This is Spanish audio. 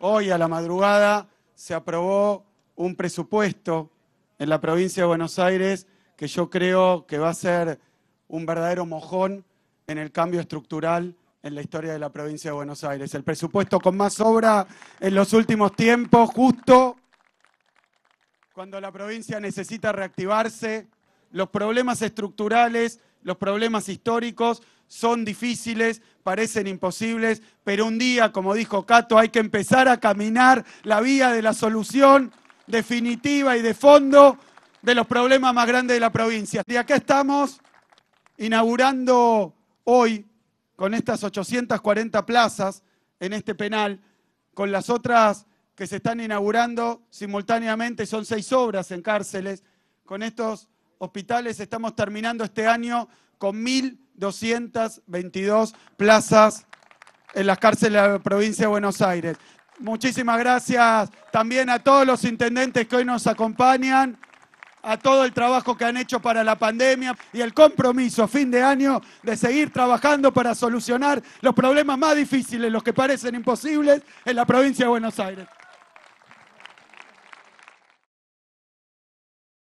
Hoy a la madrugada se aprobó un presupuesto en la provincia de Buenos Aires que yo creo que va a ser un verdadero mojón en el cambio estructural en la historia de la provincia de Buenos Aires. El presupuesto con más obra en los últimos tiempos, justo cuando la provincia necesita reactivarse, los problemas estructurales, los problemas históricos son difíciles, parecen imposibles, pero un día, como dijo Cato, hay que empezar a caminar la vía de la solución definitiva y de fondo de los problemas más grandes de la provincia. Y acá estamos inaugurando hoy con estas 840 plazas en este penal, con las otras que se están inaugurando simultáneamente, son seis obras en cárceles, con estos hospitales estamos terminando este año con mil 222 plazas en las cárceles de la provincia de Buenos Aires. Muchísimas gracias también a todos los intendentes que hoy nos acompañan, a todo el trabajo que han hecho para la pandemia y el compromiso fin de año de seguir trabajando para solucionar los problemas más difíciles, los que parecen imposibles, en la provincia de Buenos Aires.